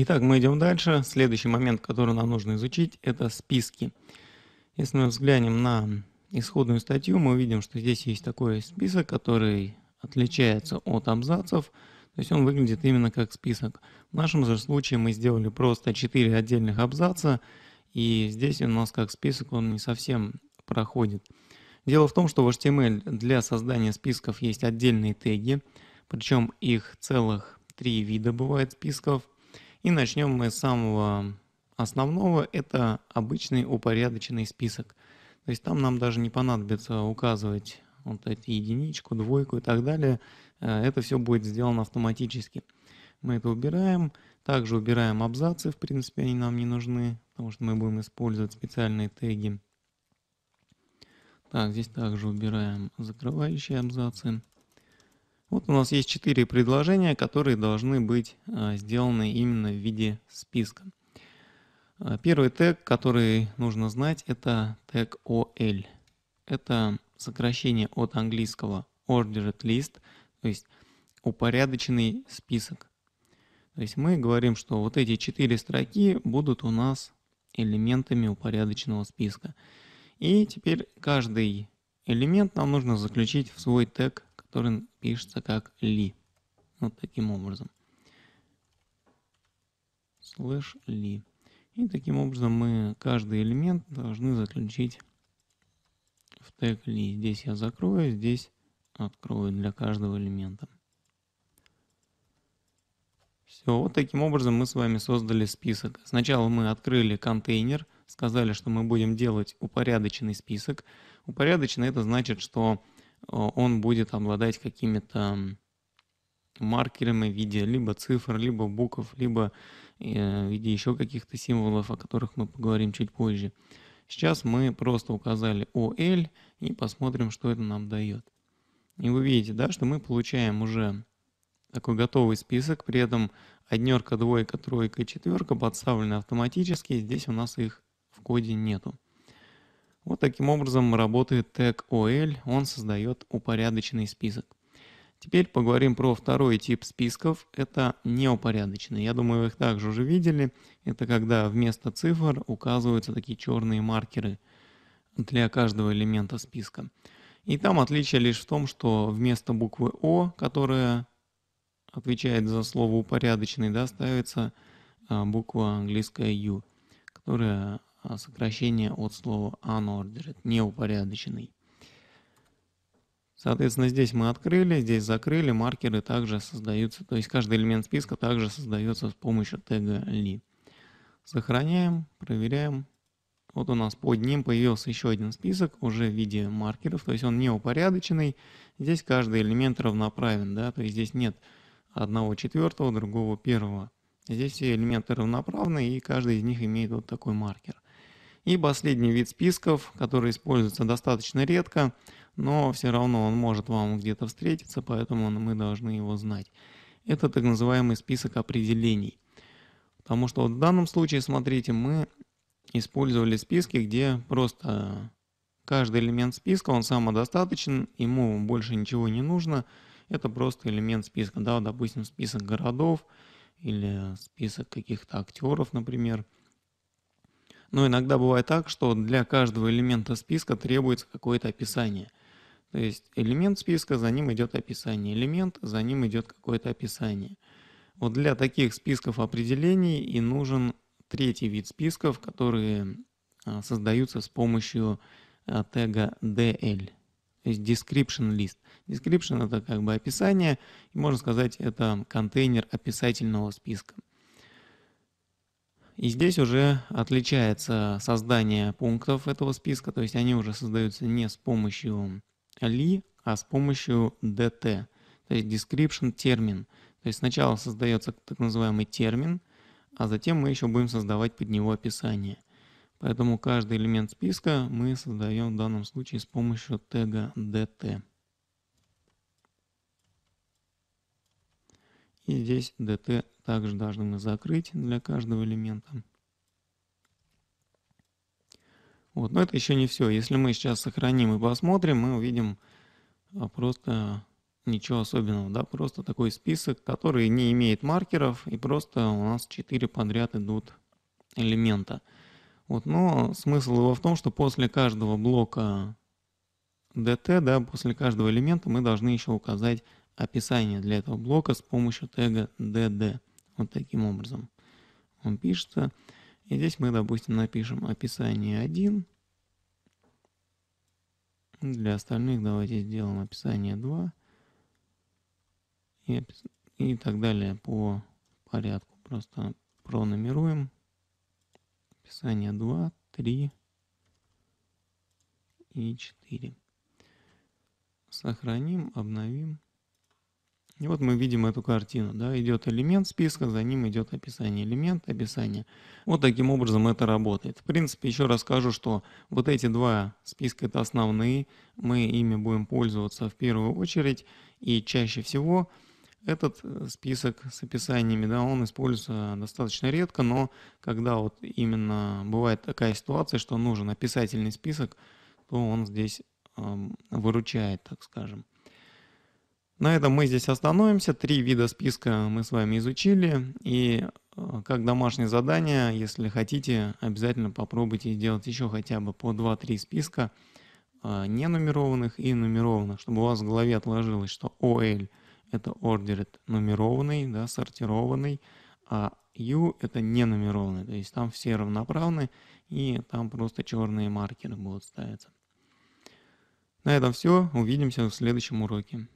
Итак, мы идем дальше. Следующий момент, который нам нужно изучить, это списки. Если мы взглянем на исходную статью, мы увидим, что здесь есть такой список, который отличается от абзацев, то есть он выглядит именно как список. В нашем же случае мы сделали просто 4 отдельных абзаца, и здесь у нас как список он не совсем проходит. Дело в том, что в HTML для создания списков есть отдельные теги, причем их целых три вида бывает списков – и начнем мы с самого основного, это обычный упорядоченный список. То есть там нам даже не понадобится указывать вот эти единичку, двойку и так далее. Э, это все будет сделано автоматически. Мы это убираем. Также убираем абзацы, в принципе, они нам не нужны, потому что мы будем использовать специальные теги. Так, здесь также убираем закрывающие абзацы. Вот у нас есть четыре предложения, которые должны быть а, сделаны именно в виде списка. А, первый тег, который нужно знать, это тег OL. Это сокращение от английского ordered list, то есть упорядоченный список. То есть мы говорим, что вот эти четыре строки будут у нас элементами упорядоченного списка. И теперь каждый элемент нам нужно заключить в свой тег который пишется как ли. Вот таким образом. Слэш ли. И таким образом мы каждый элемент должны заключить в тег ли. Здесь я закрою, здесь открою для каждого элемента. Все, вот таким образом мы с вами создали список. Сначала мы открыли контейнер, сказали, что мы будем делать упорядоченный список. Упорядоченный это значит, что а, он будет обладать какими-то маркерами в виде либо цифр, либо букв, либо э, в виде еще каких-то символов, о которых мы поговорим чуть позже. Сейчас мы просто указали OL и посмотрим, что это нам дает. И вы видите, да, что мы получаем уже такой готовый список, при этом однерка, двойка, тройка и четверка подставлены автоматически, здесь у нас их в коде нету. Вот таким образом работает тег OL, он создает упорядоченный список. Теперь поговорим про второй тип списков, это неупорядоченные. Я думаю, вы их также уже видели. Это когда вместо цифр указываются такие черные маркеры для каждого элемента списка. И там отличие лишь в том, что вместо буквы О, которая отвечает за слово упорядоченный, да, ставится а, буква английская U, которая а сокращение от слова unordered, неупорядоченный. Соответственно, здесь мы открыли, здесь закрыли, маркеры также создаются, то есть каждый элемент списка также создается с помощью тега li. Сохраняем, проверяем. Вот у нас под ним появился еще один список уже в виде маркеров, то есть он неупорядоченный Здесь каждый элемент равноправен, да, то есть здесь нет одного четвертого, другого первого. Здесь все элементы равноправны, и каждый из них имеет вот такой маркер. И последний вид списков, который используется достаточно редко, но все равно он может вам где-то встретиться, поэтому мы должны его знать. Это так называемый список определений. Потому что в данном случае, смотрите, мы использовали списки, где просто каждый элемент списка, он самодостаточен, ему больше ничего не нужно. Это просто элемент списка, да, допустим, список городов или список каких-то актеров, например. Но иногда бывает так, что для каждого элемента списка требуется какое-то описание. То есть элемент списка, за ним идет описание. Элемент, за ним идет какое-то описание. Вот для таких списков определений и нужен третий вид списков, которые а, создаются с помощью а, тега DL, то есть Description List. Description — это как бы описание, и можно сказать, это контейнер описательного списка. И здесь уже отличается создание пунктов этого списка, то есть они уже создаются не с помощью li, а с помощью dt, то есть description термин. То есть сначала создается так называемый термин, а затем мы еще будем создавать под него описание. Поэтому каждый элемент списка мы создаем в данном случае с помощью тега dt. И здесь dt также должны мы закрыть для каждого элемента. Вот, но это еще не все. Если мы сейчас сохраним и посмотрим, мы увидим а, просто ничего особенного, да, просто такой список, который не имеет маркеров, и просто у нас 4 подряд идут элемента. Вот, но смысл его в том, что после каждого блока dt, да, после каждого элемента мы должны еще указать описание для этого блока с помощью тега dd. Вот таким образом он пишется. И здесь мы, допустим, напишем описание 1. Для остальных давайте сделаем описание 2. И, и так далее по порядку. Просто пронумеруем. Описание 2, 3 и 4. Сохраним, обновим. И вот мы видим эту картину. Да? Идет элемент списка, за ним идет описание элемент, описание. Вот таким образом это работает. В принципе, еще раз скажу, что вот эти два списка это основные. Мы ими будем пользоваться в первую очередь. И чаще всего этот э, список с описаниями, да, он используется достаточно редко, но когда вот именно бывает такая ситуация, что нужен описательный список, то он здесь эм, выручает, так скажем. На этом мы здесь остановимся. Три вида списка мы с вами изучили. И э, как домашнее задание, если хотите, обязательно попробуйте сделать еще хотя бы по 2-3 списка э, ненумерованных и нумерованных, чтобы у вас в голове отложилось, что OL — это ordered нумерованный, да, сортированный, а U — это ненумерованный, то есть там все равноправны, и там просто черные маркеры будут ставиться. На этом все. Увидимся в следующем уроке.